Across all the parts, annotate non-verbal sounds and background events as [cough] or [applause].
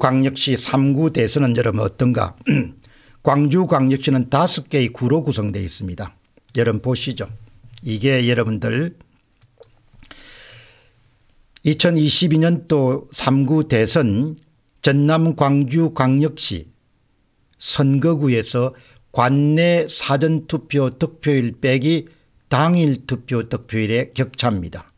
광역시 3구 대선은 여러분 어떤가 [clears throat] 광주광역시는 5개의 구로 구성되어 있습니다. 여러분 보시죠. 이게 여러분들 2022년도 3구 대선 전남 광주광역시 선거구에서 관내 사전투표 득표일 빼기 당일 투표 득표일의 격차입니다.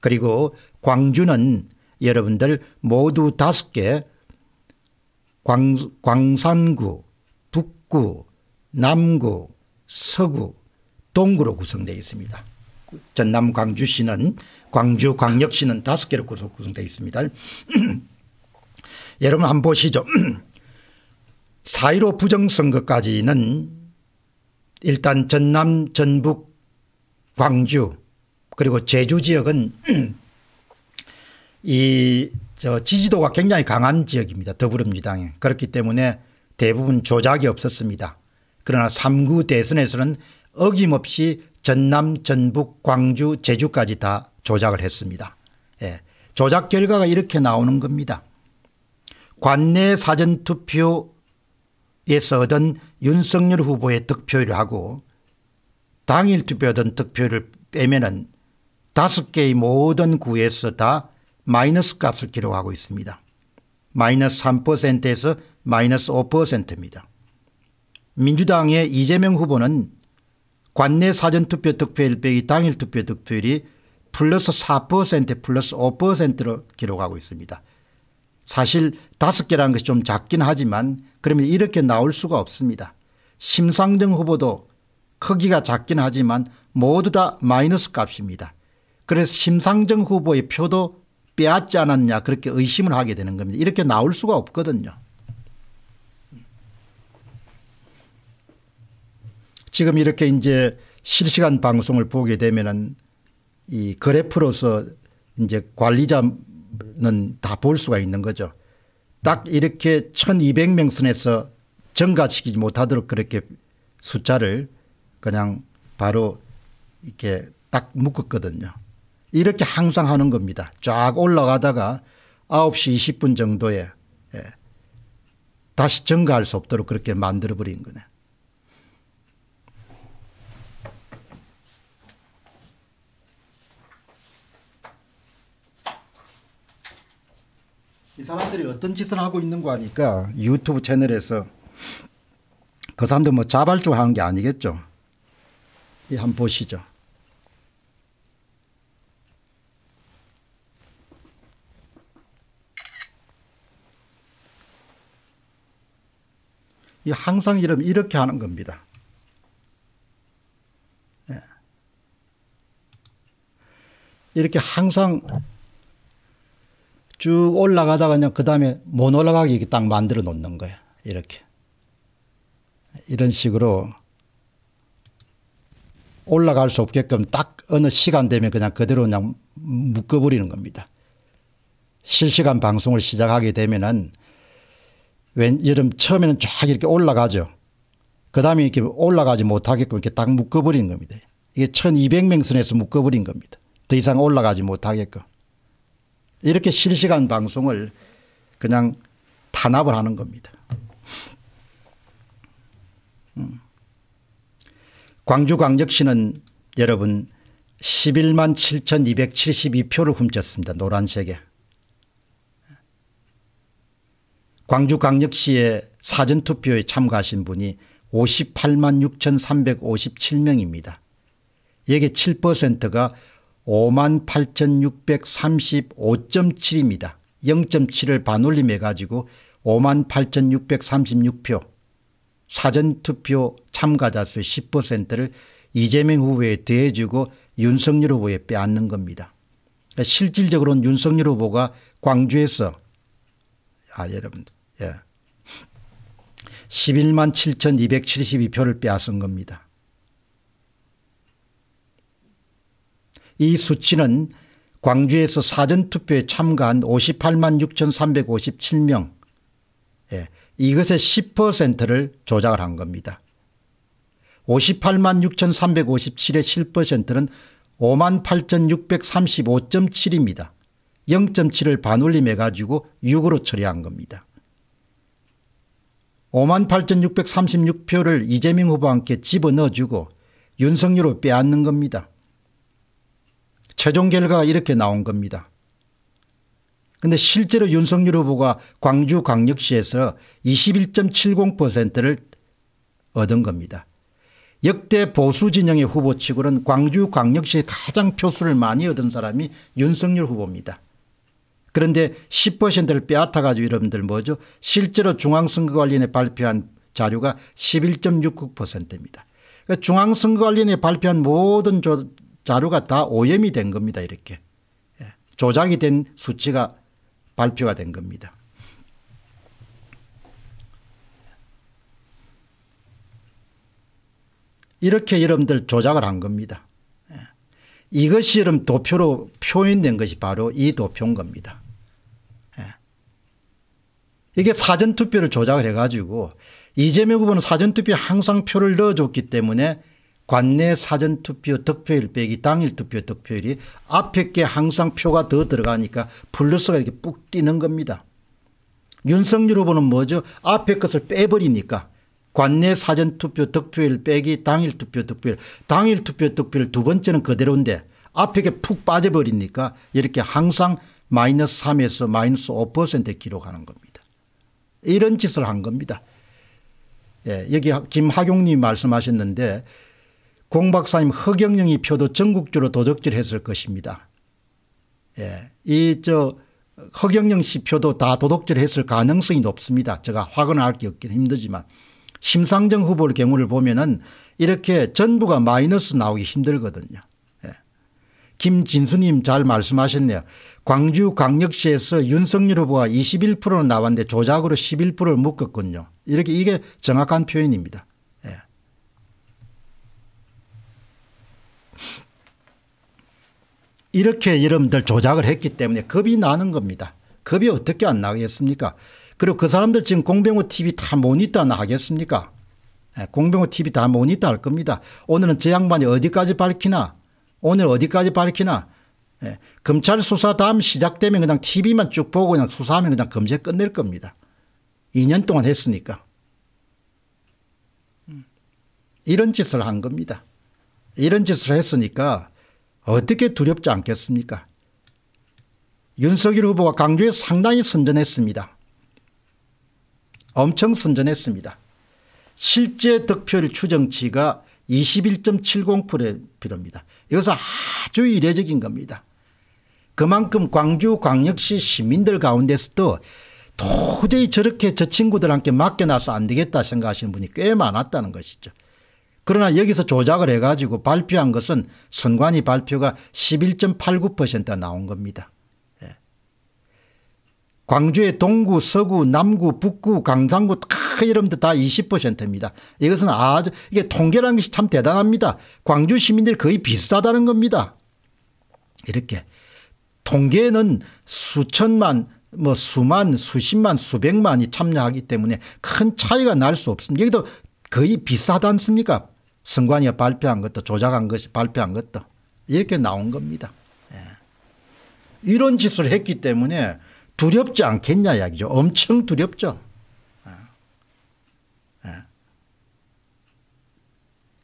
그리고 광주는 여러분들 모두 다섯 개 광산구, 북구, 남구, 서구, 동구로 구성되어 있습니다. 전남 광주시는 광주 광역시는 다섯 개로 구성되어 있습니다. [clears throat] 여러분 한번 보시죠. 4.15 [clears throat] 부정선거까지는 일단 전남, 전북, 광주 그리고 제주 지역은 [clears throat] 이저 지지도가 굉장히 강한 지역입니다. 더불어민주당에. 그렇기 때문에 대부분 조작이 없었습니다. 그러나 3구 대선에서는 어김없이 전남, 전북, 광주, 제주까지 다 조작을 했습니다. 예. 조작 결과가 이렇게 나오는 겁니다. 관내 사전투표에서 얻은 윤석열 후보의 득표율을 하고 당일 투표하던 득표를 빼면은 다섯 개의 모든 구에서 다 마이너스 값을 기록하고 있습니다. 마이너스 3%에서 마이너스 5%입니다. 민주당의 이재명 후보는 관내 사전투표 득표율 빼기 당일 투표 득표율이 플러스 4% 플러스 5%로 기록하고 있습니다. 사실 5개라는 것이 좀 작긴 하지만 그러면 이렇게 나올 수가 없습니다. 심상정 후보도 크기가 작긴 하지만 모두 다 마이너스 값입니다. 그래서 심상정 후보의 표도 빼앗지 않았냐 그렇게 의심을 하게 되는 겁니다. 이렇게 나올 수가 없거든요. 지금 이렇게 이제 실시간 방송을 보게 되면은 이 그래프로서 이제 관리자는 다 볼 수가 있는 거죠. 딱 이렇게 1200명 선에서 증가시키지 못하도록 그렇게 숫자를 그냥 바로 이렇게 딱 묶었거든요. 이렇게 항상 하는 겁니다. 쫙 올라가다가 9시 20분 정도에 예. 다시 증가할 수 없도록 그렇게 만들어버린 거네. 이 사람들이 어떤 짓을 하고 있는 거 아니까 유튜브 채널에서 그 사람들 뭐 자발적으로 하는 게 아니겠죠. 이 한번 보시죠. 이 항상 이러 이렇게 하는 겁니다. 예. 이렇게 항상 쭉 올라가다가 그냥 그 다음에 못 올라가게 딱 만들어 놓는 거예요 이렇게. 이런 식으로 올라갈 수 없게끔 딱 어느 시간 되면 그냥 그대로 그냥 묶어버리는 겁니다. 실시간 방송을 시작하게 되면은 웬 여름 처음에는 쫙 이렇게 올라가죠. 그 다음에 이렇게 올라가지 못하게끔 이렇게 딱 묶어버린 겁니다. 이게 1200명 선에서 묶어버린 겁니다. 더 이상 올라가지 못하게끔. 이렇게 실시간 방송을 그냥 탄압을 하는 겁니다. 음. 광주 광역시는 여러분 11만 7272표를 훔쳤습니다. 노란색에. 광주광역시의 사전투표에 참가하신 분이 58만 6,357명입니다. 여기 7%가 5만 8,635.7입니다. 0.7을 반올림해 가지고 5만 8,636표 사전투표 참가자 수의 10%를 이재명 후보에 대해주고 윤석열 후보에 빼앗는 겁니다. 실질적으로는 윤석열 후보가 광주에서 아, 여러분, 예. 11만 7,272표를 빼앗은 겁니다. 이 수치는 광주에서 사전투표에 참가한 58만 6,357명 예, 이것의 10%를 조작을 한 겁니다. 58만 6,357의 10%는 5만 8,635.7입니다. 0.7을 반올림해 가지고 6으로 처리한 겁니다. 58,636표를 이재명 후보와 함께 집어넣어주고 윤석열로 빼앗는 겁니다. 최종 결과가 이렇게 나온 겁니다. 근데 실제로 윤석열 후보가 광주광역시에서 21.70%를 얻은 겁니다. 역대 보수 진영의 후보 치고는 광주광역시에 가장 표수를 많이 얻은 사람이 윤석열 후보입니다. 그런데 10%를 빼앗아 가지고 여러분들 뭐죠 실제로 중앙선거관리원에 발표한 자료가 11.69%입니다. 그러니까 중앙선거관리원에 발표한 모든 조, 자료가 다 오염이 된 겁니다. 이렇게 예. 조작이 된 수치가 발표가 된 겁니다. 이렇게 여러분들 조작을 한 겁니다. 예. 이것이 여러분 도표로 표현된 것이 바로 이 도표인 겁니다. 이게 사전투표를 조작을 해가지고 이재명 후보는 사전투표에 항상 표를 넣어줬기 때문에 관내 사전투표 득표율 빼기 당일 투표 득표율이 앞에 게 항상 표가 더 들어가니까 플러스가 이렇게 뿍 뛰는 겁니다. 윤석열 후보는 뭐죠? 앞에 것을 빼버리니까 관내 사전투표 득표율 빼기 당일 투표 득표율 당일 투표 득표율 두 번째는 그대로인데 앞에 게푹 빠져버리니까 이렇게 항상 마이너스 3에서 마이너스 5%에 기록하는 겁니다. 이런 짓을 한 겁니다. 예, 여기 김학용님 말씀하셨는데 공 박사님 허경영이 표도 전국주로 도둑질했을 것입니다. 예, 이저 허경영 씨 표도 다 도둑질했을 가능성이 높습니다. 제가 확언할 게 없긴 힘들지만 심상정 후보의 경우를 보면은 이렇게 전부가 마이너스 나오기 힘들거든요. 김진수님 잘 말씀하셨네요. 광주 광역시에서 윤석열 후보가 21%는 나왔는데 조작으로 11%를 묶었군요. 이렇게 이게 정확한 표현입니다. 예. 이렇게 여러분들 조작을 했기 때문에 겁이 나는 겁니다. 겁이 어떻게 안 나겠습니까? 그리고 그 사람들 지금 공병호 TV 다 모니터나 하겠습니까? 예, 공병호 TV 다 모니터 할 겁니다. 오늘은 제 양반이 어디까지 밝히나 오늘 어디까지 밝히나 예. 검찰 수사 다음 시작되면 그냥 TV만 쭉 보고 그냥 수사하면 그냥 검색 끝낼 겁니다. 2년 동안 했으니까. 음, 이런 짓을 한 겁니다. 이런 짓을 했으니까 어떻게 두렵지 않겠습니까? 윤석열 후보가 강조에 상당히 선전했습니다. 엄청 선전했습니다. 실제 득표율 추정치가 21.70%입니다. 이것은 아주 이례적인 겁니다. 그만큼 광주 광역시 시민들 가운데서도 도저히 저렇게 저 친구들한테 맡겨놔서 안 되겠다 생각하시는 분이 꽤 많았다는 것이죠. 그러나 여기서 조작을 해가지고 발표한 것은 선관위 발표가 11.89%가 나온 겁니다. 예. 광주의 동구, 서구, 남구, 북구, 강산구 다 여러분들 다 20%입니다. 이것은 아주 이게 통계라는 것이 참 대단합니다. 광주 시민들 거의 비슷하다는 겁니다. 이렇게 통계는 수천만 뭐 수만 수십만 수백만이 참여하기 때문에 큰 차이가 날 수 없습니다. 여기도 거의 비슷하지 않습니까? 선관위가 발표한 것도 조작한 것이 발표한 것도 이렇게 나온 겁니다. 예. 이런 짓을 했기 때문에 두렵지 않겠냐 이야기죠. 엄청 두렵죠.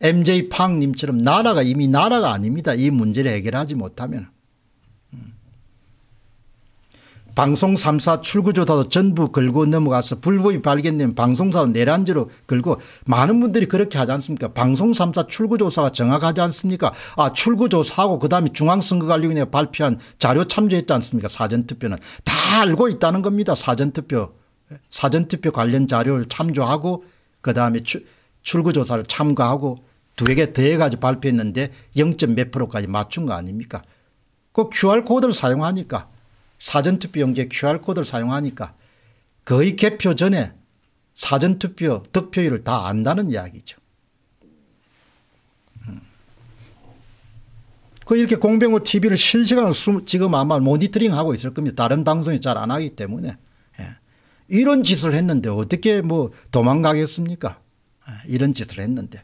MJ 팡님처럼 나라가 이미 나라가 아닙니다. 이 문제를 해결하지 못하면. 음. 방송 3사 출구조사도 전부 걸고 넘어가서 불법이 발견된 방송사도 내란죄로 걸고 많은 분들이 그렇게 하지 않습니까? 방송 3사 출구조사가 정확하지 않습니까? 아, 출구조사하고 그 다음에 중앙선거관리위원회 발표한 자료 참조했지 않습니까? 사전투표는. 다 알고 있다는 겁니다. 사전투표. 사전투표 관련 자료를 참조하고 그 다음에 출구조사를 참가하고 두개 더해가지고 발표했는데 0. 몇 프로까지 맞춘 거 아닙니까? 그 QR코드를 사용하니까 사전투표 용지에 QR코드를 사용하니까 거의 개표 전에 사전투표 득표율을 다 안다는 이야기죠. 음. 그 이렇게 공병호 TV를 실시간으로 지금 아마 모니터링 하고 있을 겁니다. 다른 방송이 잘 안 하기 때문에. 예. 이런 짓을 했는데 어떻게 뭐 도망가겠습니까? 예. 이런 짓을 했는데.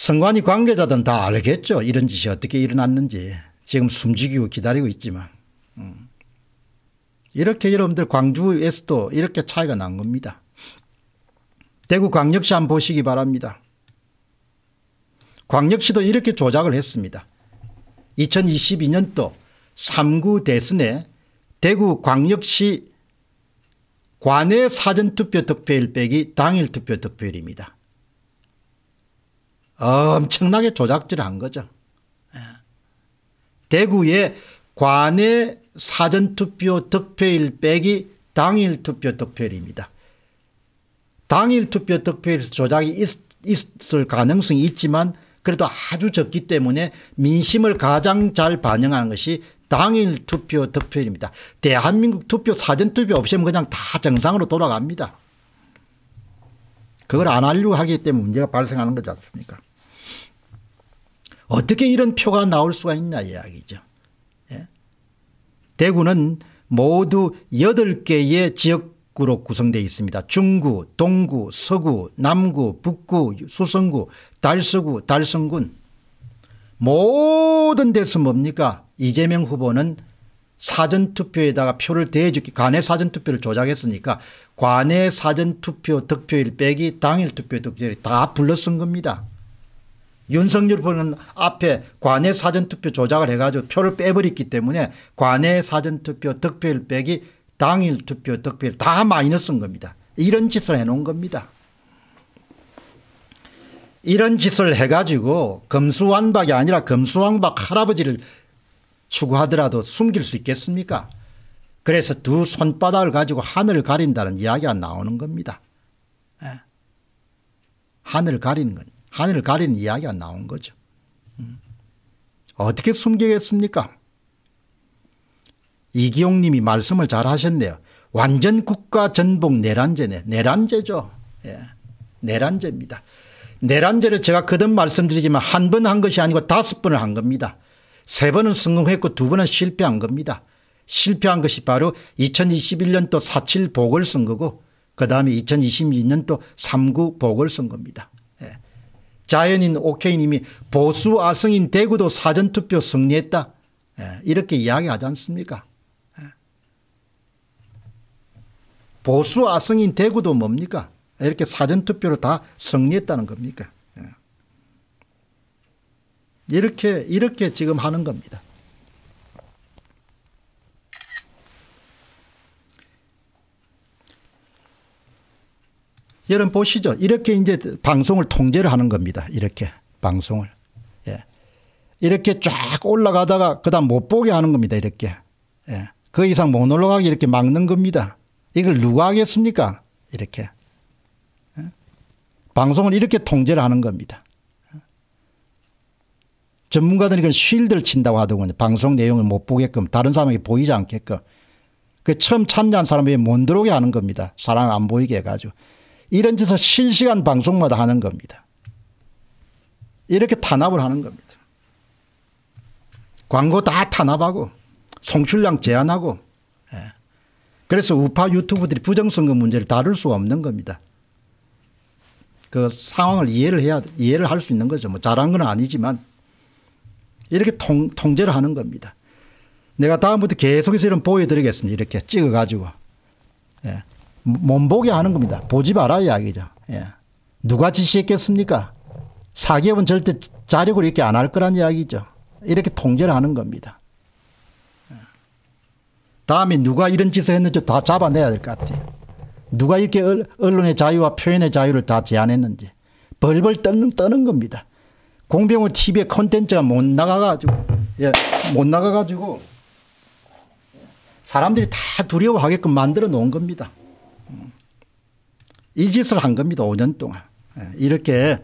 성관위 관계자들은 다 알겠죠. 이런 짓이 어떻게 일어났는지. 지금 숨죽이고 기다리고 있지만. 음. 이렇게 여러분들 광주에서도 이렇게 차이가 난 겁니다. 대구 광역시 한번 보시기 바랍니다. 광역시도 이렇게 조작을 했습니다. 2022년도 3구 대선에 대구 광역시 관외 사전투표 득표일 빼기 당일 투표 득표율입니다. 엄청나게 조작질을 한 거죠. 대구의 관내 사전투표 득표일 빼기 당일 투표 득표일입니다. 당일 투표 득표일에서 조작이 있, 을 가능성이 있지만 그래도 아주 적기 때문에 민심을 가장 잘 반영하는 것이 당일 투표 득표일입니다. 대한민국 투표 사전투표 없이면 그냥 다 정상으로 돌아갑니다. 그걸 안 하려고 하기 때문에 문제가 발생하는 거지 않습니까? 어떻게 이런 표가 나올 수가 있나 이야기죠. 예? 대구는 모두 8개의 지역구로 구성되어 있습니다. 중구, 동구, 서구, 남구, 북구, 수성구, 달서구, 달성군 모든 데서 뭡니까 이재명 후보는 사전투표에다가 표를 대해주기 관내 사전투표를 조작했으니까 관내 사전투표 득표일 빼기 당일 투표 득표율다 불러쓴 겁니다. 윤석열 후보는 앞에 관외 사전투표 조작을 해가지고 표를 빼버렸기 때문에 관외 사전투표 득표율 빼기 당일 투표 득표율 다 마이너스인 겁니다. 이런 짓을 해놓은 겁니다. 이런 짓을 해가지고 검수완박이 아니라 검수완박 할아버지를 추구하더라도 숨길 수 있겠습니까 그래서 두 손바닥을 가지고 하늘을 가린다는 이야기가 나오는 겁니다. 예. 하늘 가리는 겁니다. 하늘을 가리는 이야기가 나온 거죠. 음. 어떻게 숨기겠습니까? 이기용 님이 말씀을 잘 하셨네요. 완전 국가 전복 내란제네. 내란제죠. 예. 내란제입니다. 내란제를 제가 거듭 말씀드리지만 한 번한 한 것이 아니고 다섯 번을 한 겁니다. 세 번은 성공했고 두 번은 실패한 겁니다. 실패한 것이 바로 2021년도 4.7 보궐선거고 그 다음에 2022년도 3구 보궐선거입니다. 예. 자연인 오케이님이 보수 아성인 대구도 사전투표 승리했다. 예, 이렇게 이야기하지 않습니까? 예. 보수 아성인 대구도 뭡니까? 이렇게 사전투표로 다 승리했다는 겁니까? 예. 이렇게, 이렇게 지금 하는 겁니다. 여러분 보시죠. 이렇게 이제 방송을 통제를 하는 겁니다. 이렇게 방송을. 예. 이렇게 쫙 올라가다가 그다음 못 보게 하는 겁니다. 이렇게. 예. 그 이상 못 올라가게 이렇게 막는 겁니다. 이걸 누가 하겠습니까? 이렇게. 예. 방송을 이렇게 통제를 하는 겁니다. 예. 전문가들은 이건 쉴드를 친다고 하더군요. 방송 내용을 못 보게끔 다른 사람에게 보이지 않게끔. 그 처음 참여한 사람에게 못 들어오게 하는 겁니다. 사람 안 보이게 해가지고. 이런 짓을 실시간 방송마다 하는 겁니다. 이렇게 탄압을 하는 겁니다. 광고 다 탄압하고 송출량 제한하고 예. 그래서 우파 유튜브들이 부정선거 문제를 다룰 수가 없는 겁니다. 그 상황을 이해를 해야 이해를 할 수 있는 거죠. 뭐 잘한 건 아니지만 이렇게 통, 통제를 하는 겁니다. 내가 다음부터 계속해서 이런 보여드리겠습니다. 이렇게 찍어가지고 예. 몸보게 하는 겁니다. 보지 말아 이야기죠. 예. 누가 지시했겠습니까? 사기업은 절대 자력으로 이렇게 안 할 거란 이야기죠. 이렇게 통제를 하는 겁니다. 예. 다음에 누가 이런 짓을 했는지 다 잡아내야 될 것 같아요. 누가 이렇게 언론의 자유와 표현의 자유를 다 제한했는지 벌벌 떠는, 떠는 겁니다. 공병호 TV의 콘텐츠가 못 나가가지고 예, 못 나가가지고 사람들이 다 두려워하게끔 만들어 놓은 겁니다. 이 짓을 한 겁니다. 5년 동안. 예, 이렇게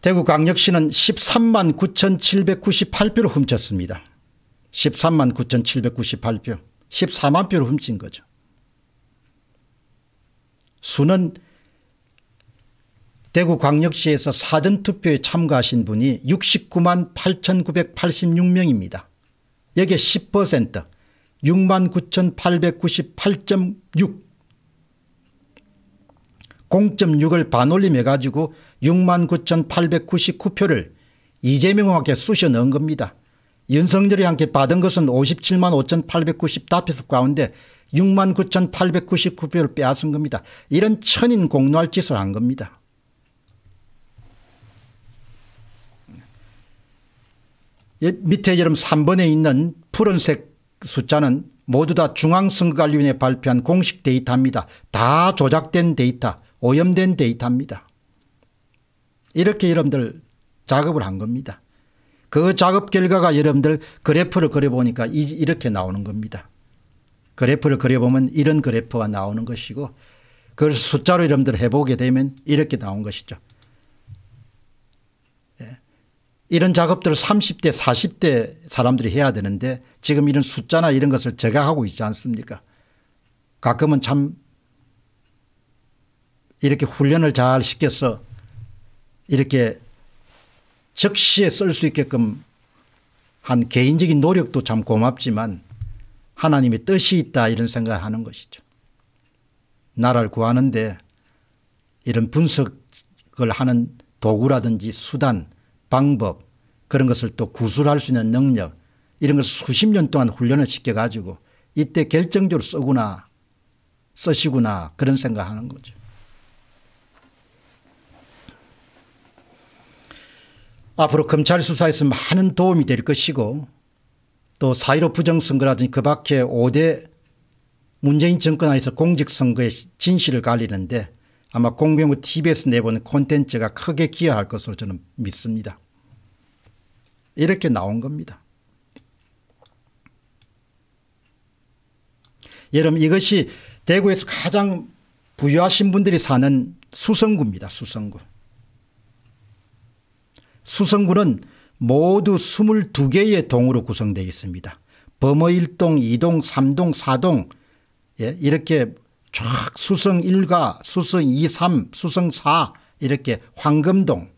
대구광역시는 13만 9,798표를 훔쳤습니다. 13만 9,798표. 14만 표를 훔친 거죠. 수는 대구광역시에서 사전투표에 참가하신 분이 69만 8,986명입니다. 여기에 10% 69,898.6 0.6을 반올림해 가지고 69,899표를 이재명에게 쑤셔 넣은 겁니다. 윤석열이 함께 받은 것은 57만 5,890다표 가운데 69,899표를 빼앗은 겁니다. 이런 천인 공노할 짓을 한 겁니다. 예, 밑에 이름 3번에 있는 푸른색 숫자는 모두 다 중앙선거관리위원회 발표한 공식 데이터입니다. 다 조작된 데이터 오염된 데이터입니다. 이렇게 여러분들 작업을 한 겁니다. 그 작업 결과가 여러분들 그래프를 그려보니까 이렇게 나오는 겁니다. 그래프를 그려보면 이런 그래프가 나오는 것이고 그걸 숫자로 여러분들 해보게 되면 이렇게 나온 것이죠. 이런 작업들을 30대 40대 사람들이 해야 되는데 지금 이런 숫자나 이런 것을 제가 하고 있지 않습니까 가끔은 참 이렇게 훈련을 잘 시켜서 이렇게 적시에 쓸 수 있게끔 한 개인적인 노력도 참 고맙지만 하나님의 뜻이 있다 이런 생각하는 을 것이죠. 나라를 구하는데 이런 분석을 하는 도구라든지 수단 방법 그런 것을 또 구술할 수 있는 능력 이런 걸 수십 년 동안 훈련을 시켜가지고 이때 결정적으로 쓰구나 쓰시구나 그런 생각하는 거죠. 앞으로 검찰 수사에서 많은 도움이 될 것이고 또 사이로 부정선거라든지 그 밖에 5대 문재인 정권 하에서 공직선거의 진실을 갈리는데 아마 공병우 TV에서 내보는 콘텐츠가 크게 기여할 것으로 저는 믿습니다. 이렇게 나온 겁니다. 여러분 이것이 대구에서 가장 부유하신 분들이 사는 수성구입니다. 수성구. 수성구는 모두 22개의 동으로 구성되어 있습니다. 범어 1동, 2동, 3동, 4동 예, 이렇게 쫙 수성 1가, 수성 2, 3, 수성 4 이렇게 황금동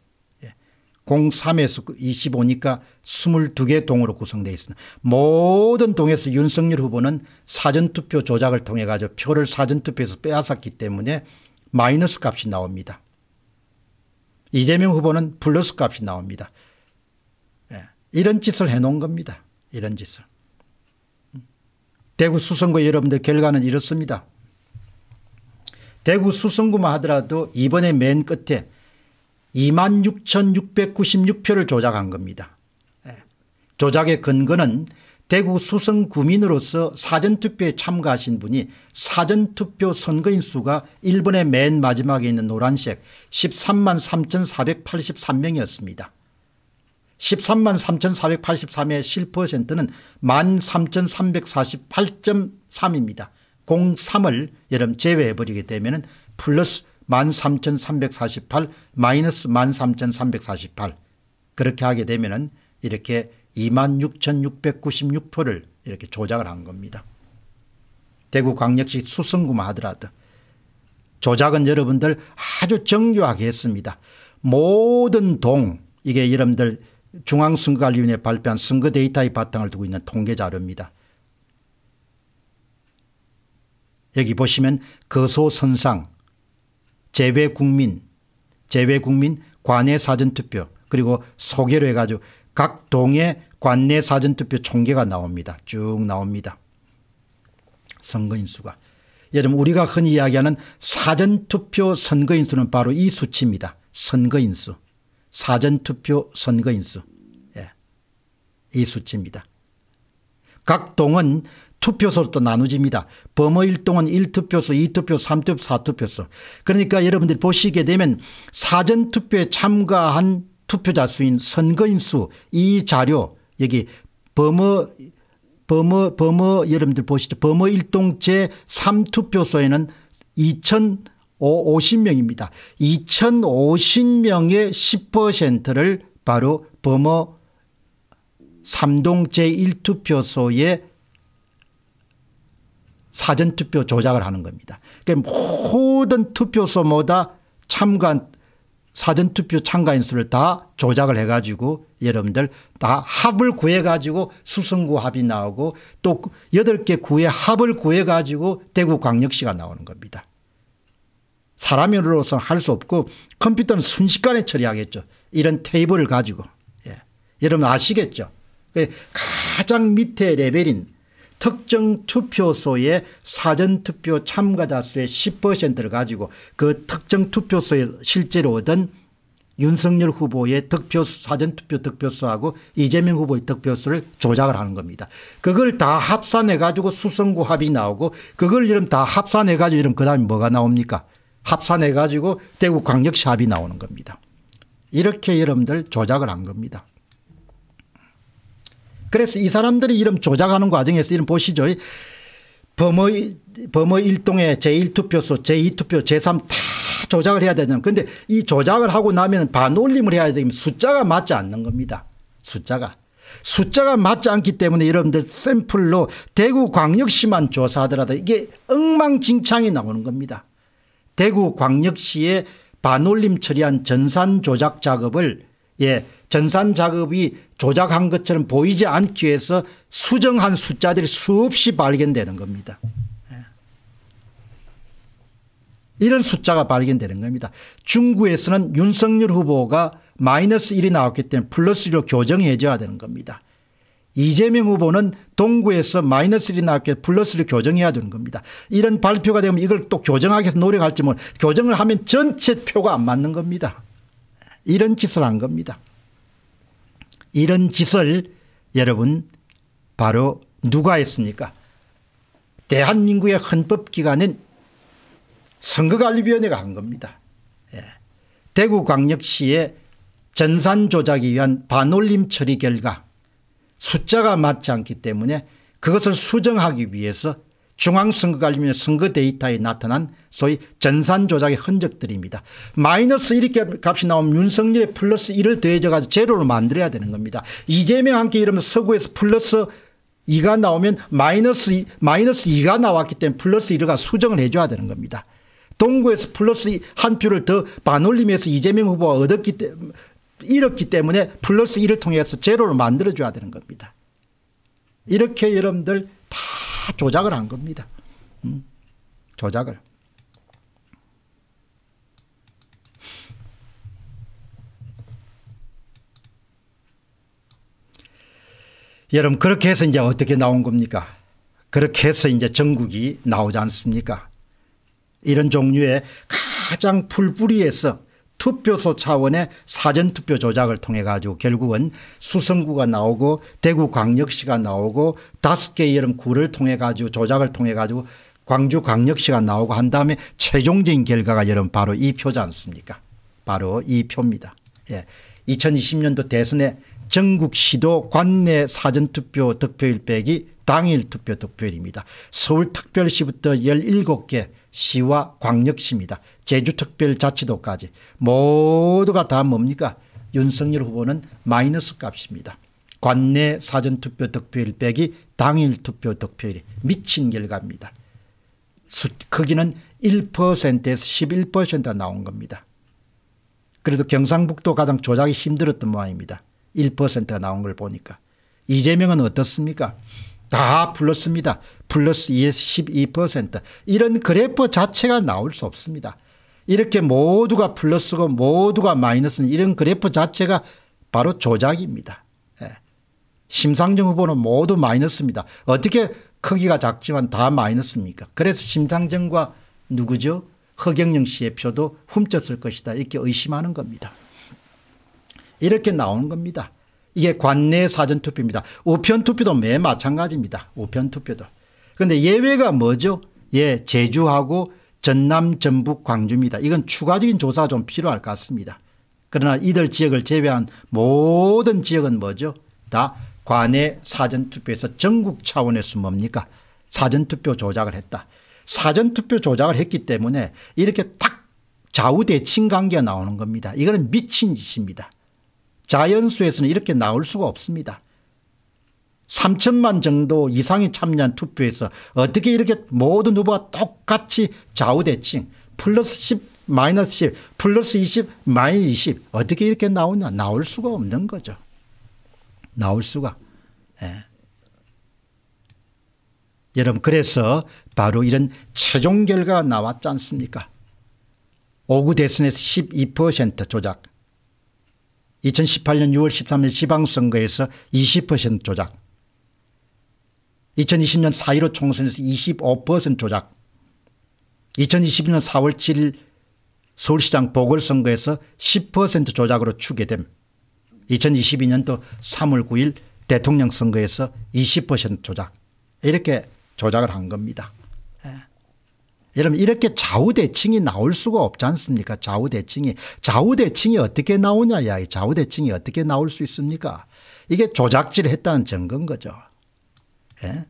03에서 25니까 22개 동으로 구성되어 있습니다. 모든 동에서 윤석열 후보는 사전투표 조작을 통해 가지고 표를 사전투표에서 빼앗았기 때문에 마이너스 값이 나옵니다. 이재명 후보는 플러스 값이 나옵니다. 예. 이런 짓을 해놓은 겁니다. 이런 짓을. 대구 수성구 여러분들 결과는 이렇습니다. 대구 수성구만 하더라도 이번에 맨 끝에 26,696표를 조작한 겁니다. 예. 조작의 근거는 대구 수성 구민으로서 사전투표에 참가하신 분이 사전투표 선거인 수가 1번의 맨 마지막에 있는 노란색 13만 3,483명이었습니다. 13만 3,483의 실퍼센트는 13,348.3입니다. 03을 여름 제외해버리게 되면 플러스 13,348 마이너스 13,348 그렇게 하게 되면은 이렇게 26,696표를 이렇게 조작을 한 겁니다. 대구광역시 수성구만 하더라도 조작은 여러분들 아주 정교하게 했습니다. 모든 동 이게 여러분들 중앙선거관리위원회 발표한 선거 데이터의 바탕을 두고 있는 통계자료입니다. 여기 보시면 거소선상 재외국민, 재외국민 관내 사전투표 그리고 소개로 해가지고 각 동의 관내 사전투표 총계가 나옵니다. 쭉 나옵니다. 선거인수가. 여러분 우리가 흔히 이야기하는 사전투표 선거인수는 바로 이 수치입니다. 선거인수. 사전투표 선거인수. 예. 이 수치입니다. 각 동은 투표소를 또 나누집니다. 범어일동은 1투표소, 2투표, 3투표, 4투표소. 그러니까 여러분들이 보시게 되면 사전투표에 참가한 투표자 수인 선거인 수이 자료 여기 범어 범어 범어 여러분들 보시죠. 범어 일동제 3투표소에는 2,050명입니다. 2,050명의 10%를 바로 범어 3동제 1투표소에 사전투표 조작을 하는 겁니다. 그러니까 모든 투표소마다 참관 사전투표 참가인 수를 다 조작을 해가지고 여러분들 다 합을 구해가지고 수성구 합이 나오고 또 8개 구의 합을 구해가지고 대구광역시가 나오는 겁니다. 사람으로서는 할 수 없고 컴퓨터는 순식간에 처리하겠죠. 이런 테이블을 가지고. 예. 여러분 아시겠죠. 그 가장 밑에 레벨인 특정 투표소의 사전투표 참가자 수의 10%를 가지고 그 특정 투표소에 실제로 얻은 윤석열 후보의 득표수 사전투표 득표수하고 이재명 후보의 득표수를 조작을 하는 겁니다. 그걸 다 합산해 가지고 수성구 합이 나오고 그걸 이름 다 합산해 가지고 이름 그다음에 뭐가 나옵니까 합산해 가지고 대구 광역시 합이 나오는 겁니다. 이렇게 여러분들 조작을 한 겁니다. 그래서 이 사람들이 이름 조작하는 과정에서 이름 보시죠. 범어, 범어 1동에 제1투표소, 제2투표, 제3 다 조작을 해야 되잖아요. 그런데 이 조작을 하고 나면 반올림을 해야 되면 숫자가 맞지 않는 겁니다. 숫자가. 숫자가 맞지 않기 때문에 여러분들 샘플로 대구광역시만 조사하더라도 이게 엉망진창이 나오는 겁니다. 대구광역시의 반올림 처리한 전산 조작 작업을 예, 전산 작업이 조작한 것처럼 보이지 않기 위해서 수정한 숫자들이 수없이 발견되는 겁니다. 예. 이런 숫자가 발견되는 겁니다. 중구에서는 윤석열 후보가 마이너스 1이 나왔기 때문에 플러스 1로 교정해줘야 되는 겁니다. 이재명 후보는 동구에서 마이너스 1이 나왔기 때문에 플러스 1로 교정해야 되는 겁니다. 이런 발표가 되면 이걸 또 교정하기 위해서 노력할지 모르 교정을 하면 전체 표가 안 맞는 겁니다. 이런 짓을 한 겁니다. 이런 짓을 여러분 바로 누가 했습니까? 대한민국의 헌법기관인 선거관리위원회가 한 겁니다. 예. 대구광역시의 전산 조작에 의한 반올림 처리 결과 숫자가 맞지 않기 때문에 그것을 수정하기 위해서 중앙선거관리위원 선거 데이터에 나타난 소위 전산 조작의 흔적들입니다. 마이너스 이렇게 값이 나오면 윤석열의 플러스 1을 더해져가지고 제로를 만들어야 되는 겁니다. 이재명 함께 이러면 서구에서 플러스 2가 나오면 마이너스 2, 마이너스 2가 나왔기 때문에 플러스 1가 수정을 해줘야 되는 겁니다. 동구에서 플러스 한 표를 더 반올림해서 이재명 후보가 얻었기 때문에 잃었기 때문에 플러스 1을 통해서 제로를 만들어줘야 되는 겁니다. 이렇게 여러분들 다 조작을 한 겁니다. 음, 조작을. 여러분 그렇게 해서 이제 어떻게 나온 겁니까? 그렇게 해서 이제 전국이 나오지 않습니까? 이런 종류의 가장 풀뿌리에서 투표소 차원의 사전투표 조작을 통해 가지고 결국은 수성구가 나오고 대구광역시가 나오고 다섯 개 여름 구를 통해 가지고 조작을 통해 가지고 광주광역시가 나오고 한 다음에 최종적인 결과가 여러분 바로 이 표지 않습니까 바로 이 표입니다. 예. 2020년도 대선에 전국 시도 관내 사전투표 득표일 빼기 당일 투표 득표일입니다. 서울특별시부터 17개 시와 광역시입니다. 제주특별자치도까지 모두가 다 뭡니까? 윤석열 후보는 마이너스 값입니다. 관내 사전투표 득표일 빼기 당일 투표 득표일이 미친 결과입니다. 수, 크기는 1%에서 11%가 나온 겁니다. 그래도 경상북도 가장 조작이 힘들었던 모양입니다. 1%가 나온 걸 보니까. 이재명은 어떻습니까? 다 플러스입니다. 플러스 12% 이런 그래프 자체가 나올 수 없습니다. 이렇게 모두가 플러스고 모두가 마이너스는 이런 그래프 자체가 바로 조작입니다. 예. 심상정 후보는 모두 마이너스입니다. 어떻게 크기가 작지만 다 마이너스입니까? 그래서 심상정과 누구죠? 허경영 씨의 표도 훔쳤을 것이다 이렇게 의심하는 겁니다. 이렇게 나오는 겁니다. 이게 관내 사전투표입니다. 우편투표도 매 마찬가지입니다. 우편투표도. 그런데 예외가 뭐죠? 예, 제주하고 전남, 전북, 광주입니다. 이건 추가적인 조사 가좀 필요할 것 같습니다. 그러나 이들 지역을 제외한 모든 지역은 뭐죠? 다 관내 사전투표에서 전국 차원에서 뭡니까? 사전투표 조작을 했다. 사전투표 조작을 했기 때문에 이렇게 딱 좌우대칭 관계가 나오는 겁니다. 이거는 미친 짓입니다. 자연수에서는 이렇게 나올 수가 없습니다. 3천만 정도 이상이 참여한 투표에서 어떻게 이렇게 모든 후보와 똑같이 좌우대칭 플러스 10 마이너스 10 플러스 20 마이너스 20 어떻게 이렇게 나오냐 나올 수가 없는 거죠. 나올 수가. 예. 여러분 그래서 바로 이런 최종 결과가 나왔지 않습니까 오구 대선에서 12% 조작 2018년 6월 13일 지방선거에서 20% 조작 2020년 4.15 총선에서 25% 조작 2021년 4월 7일 서울시장 보궐선거에서 10% 조작으로 추계됨 2022년도 3월 9일 대통령 선거에서 20% 조작 이렇게 조작을 한 겁니다. 여러분 이렇게 좌우대칭이 나올 수가 없지 않습니까? 좌우대칭이. 좌우대칭이 어떻게 나오냐 야 좌우대칭이 어떻게 나올 수 있습니까? 이게 조작질 했다는 증거인 거죠. 예?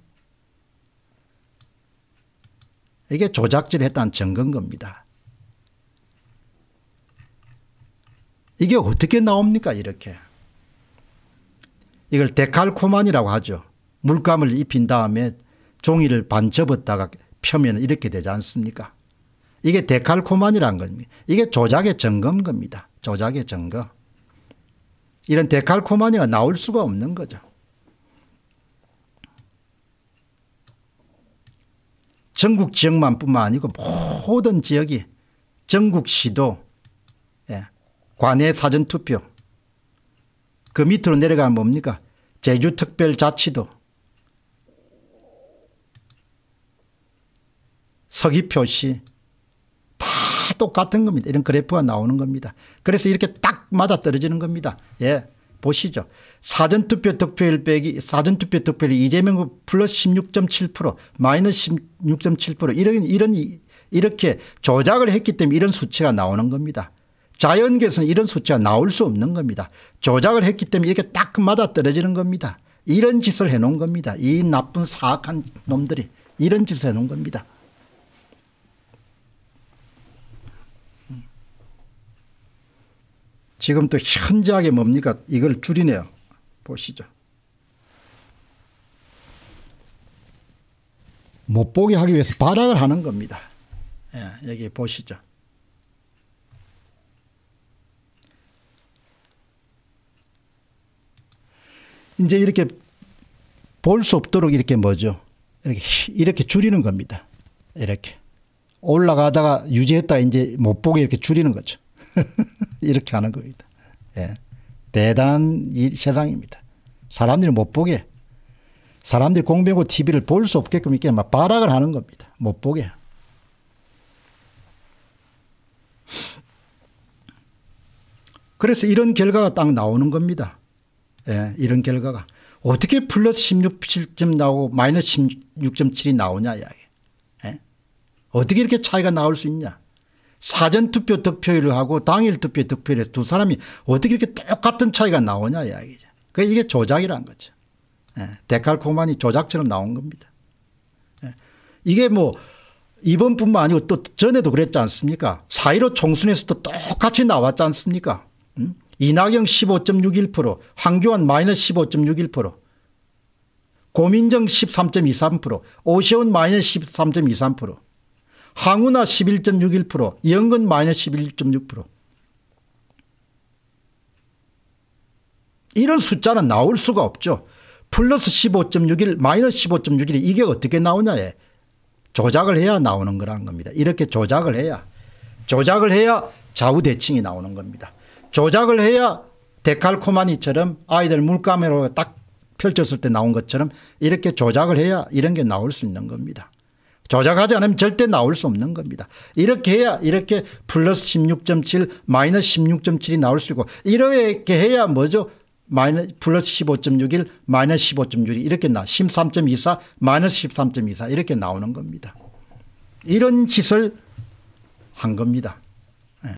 이게 조작질 했다는 증거인 겁니다. 이게 어떻게 나옵니까 이렇게. 이걸 데칼코만이라고 하죠. 물감을 입힌 다음에 종이를 반 접었다가 표면은 이렇게 되지 않습니까? 이게 데칼코만이라 겁니다. 이게 조작의 점검 겁니다. 조작의 점검. 이런 데칼코마니가 나올 수가 없는 거죠. 전국 지역만 뿐만 아니고 모든 지역이 전국 시도 예. 관내 사전투표 그 밑으로 내려가면 뭡니까 제주특별자치도 서기표 시다 똑같은 겁니다. 이런 그래프가 나오는 겁니다. 그래서 이렇게 딱 맞아떨어지는 겁니다. 예. 보시죠. 사전투표 득표율 빼기 사전투표 득표율이 이재명 플러스 16.7% 마이너스 16.7% 이런 이런 이렇게 조작을 했기 때문에 이런 수치가 나오는 겁니다. 자연계에서는 이런 수치가 나올 수 없는 겁니다. 조작을 했기 때문에 이렇게 딱 맞아떨어지는 겁니다. 이런 짓을 해놓은 겁니다. 이 나쁜 사악한 놈들이 이런 짓을 해놓은 겁니다. 지금 또 현저하게 뭡니까 이걸 줄이네요. 보시죠. 못 보게 하기 위해서 발악을 하는 겁니다. 예, 여기 보시죠. 이제 이렇게 볼 수 없도록 이렇게 뭐죠? 이렇게, 이렇게 줄이는 겁니다. 이렇게. 올라가다가 유지했다 이제 못 보게 이렇게 줄이는 거죠. [laughs] 이렇게 하는 겁니다. 예. 대단한 이 세상입니다. 사람들이 못 보게. 사람들이 공병호 TV를 볼 수 없게끔 이렇게 막 발악을 하는 겁니다. 못 보게. 그래서 이런 결과가 딱 나오는 겁니다. 예, 이런 결과가. 어떻게 플러스 16점 나오고 마이너스 16.7이 나오냐 이야기. 예? 어떻게 이렇게 차이가 나올 수 있냐. 사전투표 득표율을 하고 당일투표 득표율에서 두 사람이 어떻게 이렇게 똑같은 차이가 나오냐 이야기죠. 그 이게 조작이란 거죠. 예. 데칼코만이 조작처럼 나온 겁니다. 예. 이게 뭐 이번뿐만 아니고 또 전에도 그랬지 않습니까? 4.15 총선에서도 똑같이 나왔지 않습니까? 음? 이낙영 15.61% 황교안 마이너스 15.61% 고민정 13.23% 오세훈 마이너스 13.23% 항우나 11.61%, 연근 마이너스 11.6%. 이런 숫자는 나올 수가 없죠. 플러스 15.61, 마이너스 15.61이 이게 어떻게 나오냐에 조작을 해야 나오는 거라는 겁니다. 이렇게 조작을 해야 조작을 해야 좌우대칭이 나오는 겁니다. 조작을 해야 데칼코마니처럼 아이들 물감으로 딱 펼쳤을 때 나온 것처럼 이렇게 조작을 해야 이런 게 나올 수 있는 겁니다. 조작하지 않으면 절대 나올 수 없는 겁니다. 이렇게 해야 이렇게 플러스 16.7 마이너스 16.7이 나올 수 있고 이렇게 해야 뭐죠? 플러스 15.61 마이너스 15.6 이렇게 나13.24 마이너스 13.24 이렇게 나오는 겁니다. 이런 짓을 한 겁니다.